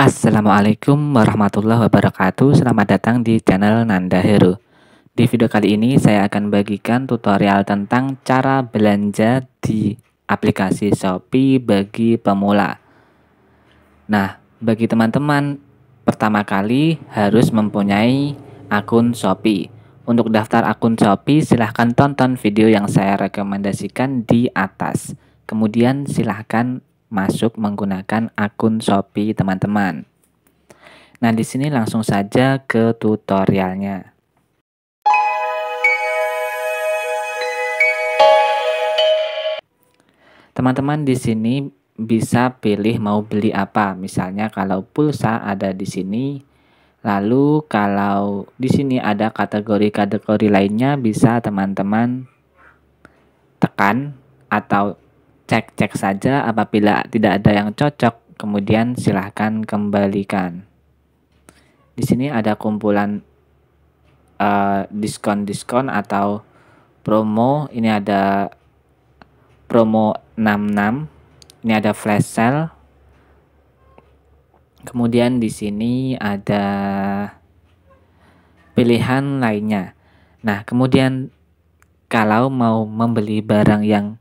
Assalamualaikum warahmatullahi wabarakatuh Selamat datang di channel Nanda Hero Di video kali ini saya akan bagikan tutorial tentang cara belanja di aplikasi Shopee bagi pemula Nah, bagi teman-teman pertama kali harus mempunyai akun Shopee Untuk daftar akun Shopee silahkan tonton video yang saya rekomendasikan di atas Kemudian silahkan masuk menggunakan akun Shopee teman-teman. Nah, di sini langsung saja ke tutorialnya. Teman-teman di sini bisa pilih mau beli apa. Misalnya kalau pulsa ada di sini, lalu kalau di sini ada kategori-kategori lainnya bisa teman-teman tekan atau cek-cek saja apabila tidak ada yang cocok, kemudian silahkan kembalikan. Di sini ada kumpulan eh, diskon-diskon uh, atau promo. Ini ada promo 66. Ini ada flash sale. Kemudian di sini ada pilihan lainnya. Nah, kemudian kalau mau membeli barang yang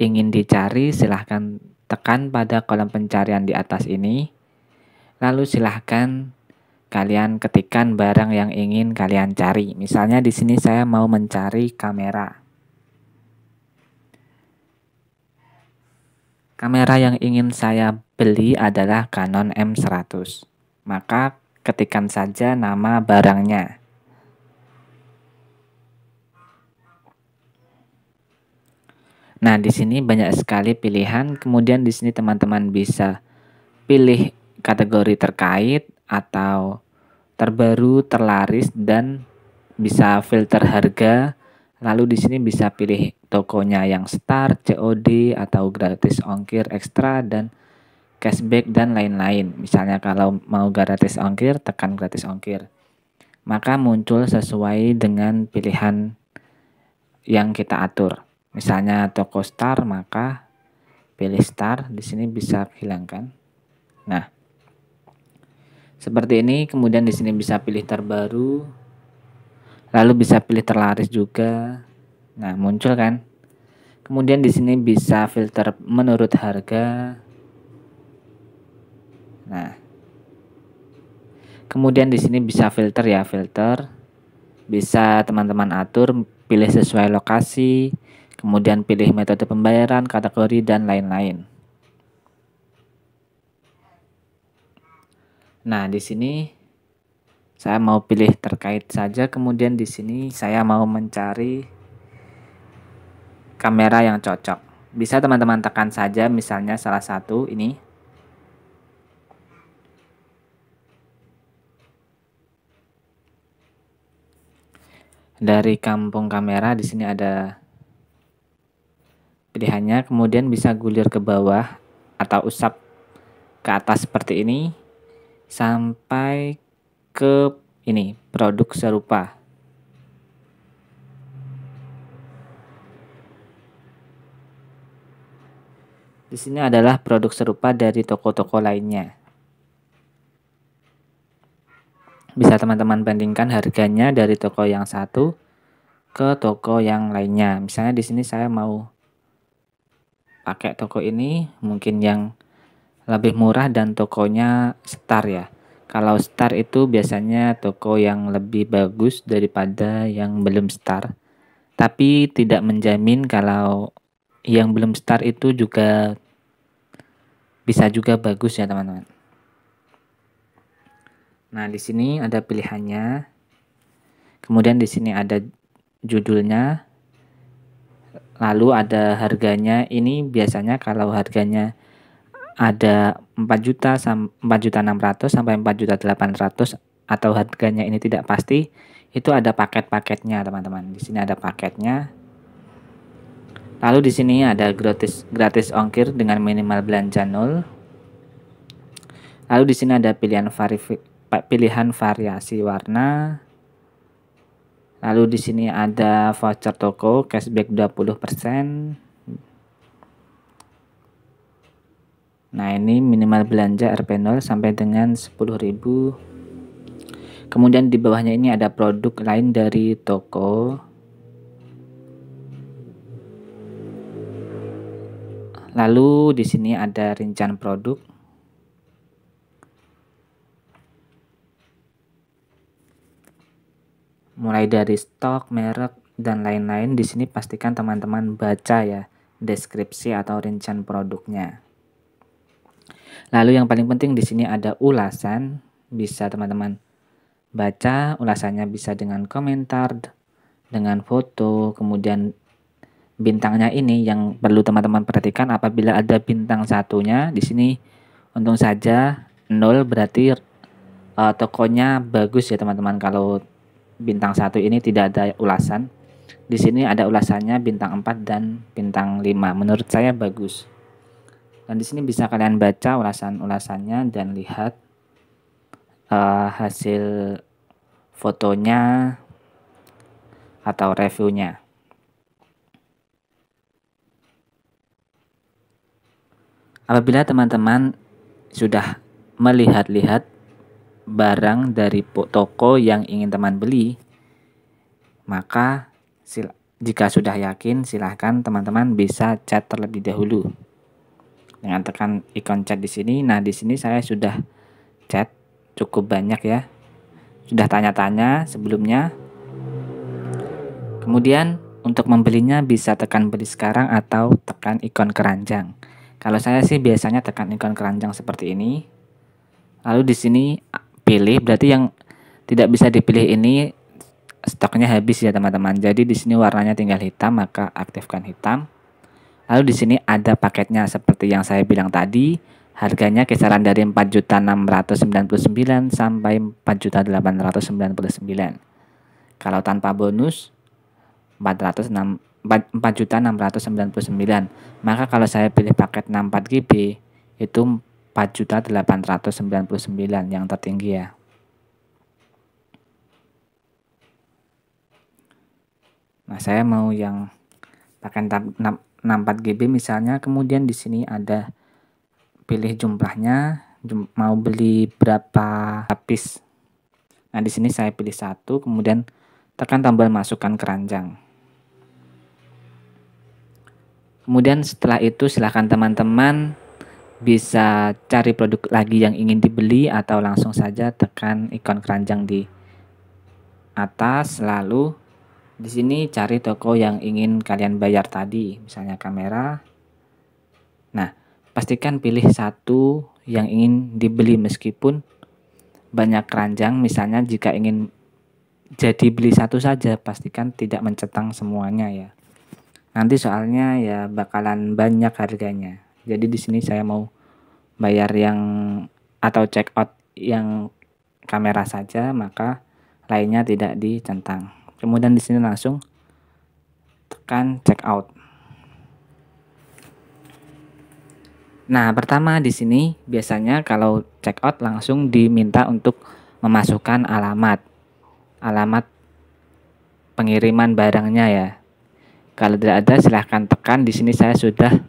ingin dicari, silahkan tekan pada kolom pencarian di atas ini. Lalu silahkan kalian ketikkan barang yang ingin kalian cari. Misalnya di sini saya mau mencari kamera. Kamera yang ingin saya beli adalah Canon M100. Maka ketikkan saja nama barangnya. Nah, di sini banyak sekali pilihan. Kemudian di sini teman-teman bisa pilih kategori terkait atau terbaru, terlaris dan bisa filter harga. Lalu di sini bisa pilih tokonya yang star, COD atau gratis ongkir ekstra dan cashback dan lain-lain. Misalnya kalau mau gratis ongkir, tekan gratis ongkir. Maka muncul sesuai dengan pilihan yang kita atur. Misalnya toko star maka pilih star di sini bisa hilangkan. Nah, seperti ini kemudian di sini bisa pilih terbaru lalu bisa pilih terlaris juga. Nah, muncul kan? Kemudian di sini bisa filter menurut harga. Nah, kemudian di sini bisa filter ya filter bisa teman-teman atur pilih sesuai lokasi kemudian pilih metode pembayaran, kategori, dan lain-lain. Nah, di sini saya mau pilih terkait saja, kemudian di sini saya mau mencari kamera yang cocok. Bisa teman-teman tekan saja misalnya salah satu ini. Dari kampung kamera di sini ada pilihannya kemudian bisa gulir ke bawah atau usap ke atas seperti ini sampai ke ini produk serupa Di sini adalah produk serupa dari toko-toko lainnya. Bisa teman-teman bandingkan harganya dari toko yang satu ke toko yang lainnya. Misalnya di sini saya mau pakai toko ini mungkin yang lebih murah dan tokonya star ya. Kalau star itu biasanya toko yang lebih bagus daripada yang belum star. Tapi tidak menjamin kalau yang belum star itu juga bisa juga bagus ya teman-teman. Nah, di sini ada pilihannya. Kemudian di sini ada judulnya, Lalu ada harganya, ini biasanya kalau harganya ada 4 juta 4 juta 600 sampai 4 juta 800 atau harganya ini tidak pasti, itu ada paket-paketnya teman-teman. Di sini ada paketnya. Lalu di sini ada gratis gratis ongkir dengan minimal belanja nol. Lalu di sini ada pilihan pilihan variasi warna, Lalu di sini ada voucher toko cashback 20%. Nah, ini minimal belanja RP0 sampai dengan 10.000. Kemudian di bawahnya ini ada produk lain dari toko. Lalu di sini ada rincian produk. mulai dari stok, merek, dan lain-lain. Di sini pastikan teman-teman baca ya deskripsi atau rincian produknya. Lalu yang paling penting di sini ada ulasan, bisa teman-teman baca ulasannya bisa dengan komentar, dengan foto, kemudian bintangnya ini yang perlu teman-teman perhatikan apabila ada bintang satunya di sini untung saja nol berarti uh, tokonya bagus ya teman-teman kalau bintang satu ini tidak ada ulasan. Di sini ada ulasannya bintang 4 dan bintang 5. Menurut saya bagus. Dan di sini bisa kalian baca ulasan-ulasannya dan lihat uh, hasil fotonya atau reviewnya. Apabila teman-teman sudah melihat-lihat barang dari toko yang ingin teman beli, maka jika sudah yakin silahkan teman-teman bisa chat terlebih dahulu. Dengan tekan ikon chat di sini, nah di sini saya sudah chat cukup banyak ya. Sudah tanya-tanya sebelumnya. Kemudian untuk membelinya bisa tekan beli sekarang atau tekan ikon keranjang. Kalau saya sih biasanya tekan ikon keranjang seperti ini. Lalu di sini pilih berarti yang tidak bisa dipilih ini stoknya habis ya teman-teman. Jadi di sini warnanya tinggal hitam maka aktifkan hitam. Lalu di sini ada paketnya seperti yang saya bilang tadi. Harganya kisaran dari 4.699 sampai 4.899. Kalau tanpa bonus puluh 4.699. Maka kalau saya pilih paket 64 GB itu 4.899 yang tertinggi ya. Nah, saya mau yang pakai 64 GB misalnya, kemudian di sini ada pilih jumlahnya, jum, mau beli berapa lapis. Nah, di sini saya pilih satu, kemudian tekan tombol masukkan keranjang. Kemudian setelah itu silahkan teman-teman bisa cari produk lagi yang ingin dibeli atau langsung saja tekan ikon keranjang di atas lalu di sini cari toko yang ingin kalian bayar tadi misalnya kamera nah pastikan pilih satu yang ingin dibeli meskipun banyak keranjang misalnya jika ingin jadi beli satu saja pastikan tidak mencetang semuanya ya nanti soalnya ya bakalan banyak harganya jadi di sini saya mau bayar yang atau check out yang kamera saja, maka lainnya tidak dicentang. Kemudian di sini langsung tekan check out. Nah, pertama di sini biasanya kalau check out langsung diminta untuk memasukkan alamat. Alamat pengiriman barangnya ya. Kalau tidak ada silahkan tekan di sini saya sudah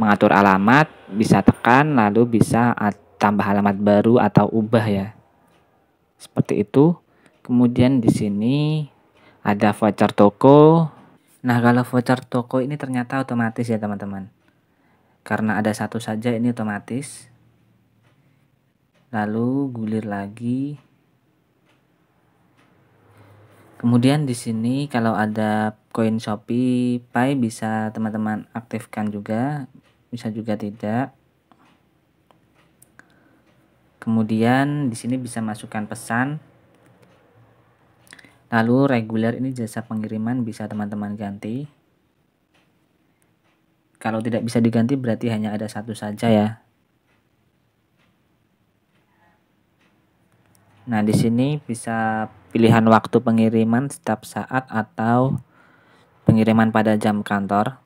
mengatur alamat, bisa tekan lalu bisa tambah alamat baru atau ubah ya. Seperti itu. Kemudian di sini ada voucher toko. Nah, kalau voucher toko ini ternyata otomatis ya, teman-teman. Karena ada satu saja ini otomatis. Lalu gulir lagi. Kemudian di sini kalau ada koin Shopee Pay bisa teman-teman aktifkan juga bisa juga tidak kemudian di sini bisa masukkan pesan lalu reguler ini jasa pengiriman bisa teman-teman ganti kalau tidak bisa diganti berarti hanya ada satu saja ya Nah, di sini bisa pilihan waktu pengiriman setiap saat atau pengiriman pada jam kantor.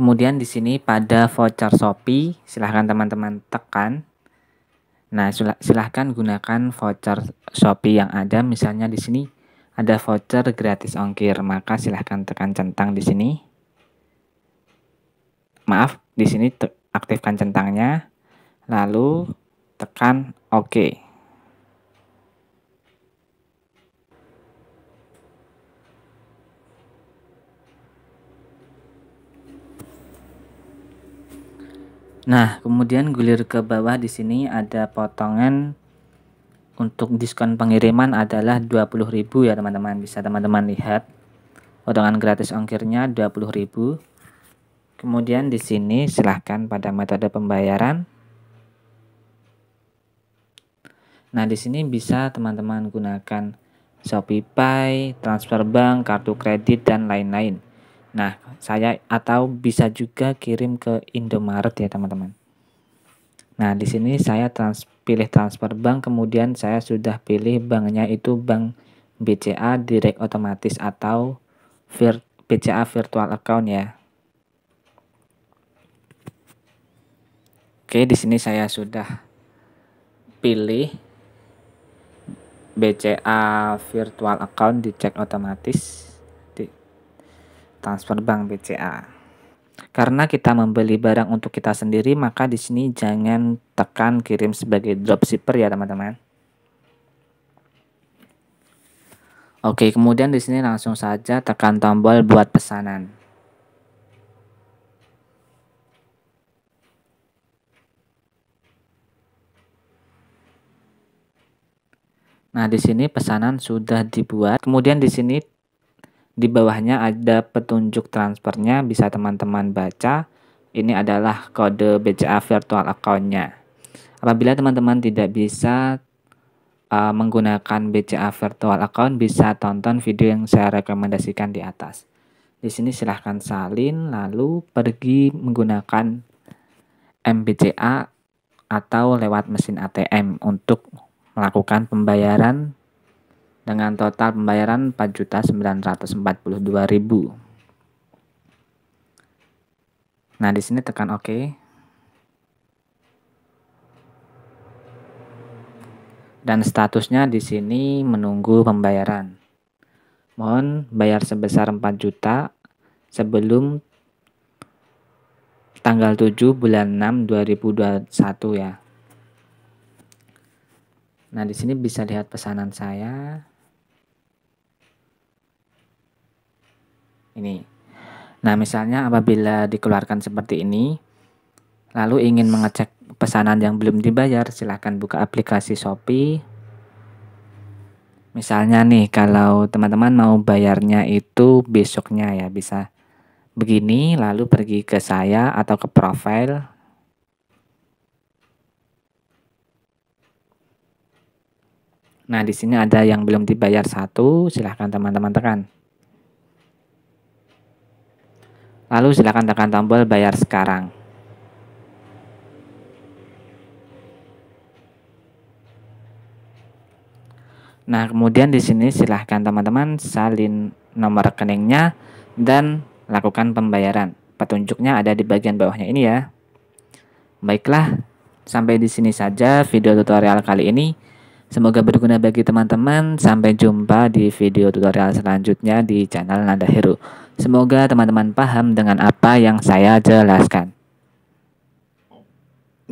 Kemudian di sini pada voucher Shopee, silahkan teman-teman tekan. Nah, silahkan gunakan voucher Shopee yang ada. Misalnya di sini ada voucher gratis ongkir, maka silahkan tekan centang di sini. Maaf, di sini aktifkan centangnya, lalu tekan OK. Nah, kemudian gulir ke bawah di sini ada potongan untuk diskon pengiriman adalah 20.000 ya teman-teman. Bisa teman-teman lihat potongan gratis ongkirnya 20.000. Kemudian di sini silahkan pada metode pembayaran. Nah, di sini bisa teman-teman gunakan ShopeePay, transfer bank, kartu kredit dan lain-lain. Nah, saya atau bisa juga kirim ke Indomaret ya, teman-teman. Nah, di sini saya trans, pilih transfer bank, kemudian saya sudah pilih banknya itu bank BCA direct otomatis atau vir, BCA virtual account ya. Oke, di sini saya sudah pilih BCA virtual account di cek otomatis transfer bank BCA. Karena kita membeli barang untuk kita sendiri, maka di sini jangan tekan kirim sebagai dropshipper ya teman-teman. Oke, kemudian di sini langsung saja tekan tombol buat pesanan. Nah, di sini pesanan sudah dibuat. Kemudian di sini di bawahnya ada petunjuk transfernya, bisa teman-teman baca. Ini adalah kode BCA virtual account-nya. Apabila teman-teman tidak bisa uh, menggunakan BCA virtual account, bisa tonton video yang saya rekomendasikan di atas. Di sini silahkan salin, lalu pergi menggunakan MBCA atau lewat mesin ATM untuk melakukan pembayaran dengan total pembayaran 4.942.000. Nah, di sini tekan OK. Dan statusnya di sini menunggu pembayaran. Mohon bayar sebesar 4 juta sebelum tanggal 7 bulan 6 2021 ya. Nah, di sini bisa lihat pesanan saya. ini. Nah, misalnya apabila dikeluarkan seperti ini, lalu ingin mengecek pesanan yang belum dibayar, silahkan buka aplikasi Shopee. Misalnya nih, kalau teman-teman mau bayarnya itu besoknya ya, bisa begini, lalu pergi ke saya atau ke profile. Nah, di sini ada yang belum dibayar satu, silahkan teman-teman tekan. Lalu silakan tekan tombol bayar sekarang. Nah, kemudian di sini silahkan teman-teman salin nomor rekeningnya dan lakukan pembayaran. Petunjuknya ada di bagian bawahnya ini ya. Baiklah, sampai di sini saja video tutorial kali ini. Semoga berguna bagi teman-teman. Sampai jumpa di video tutorial selanjutnya di channel Nanda Hero. Semoga teman-teman paham dengan apa yang saya jelaskan.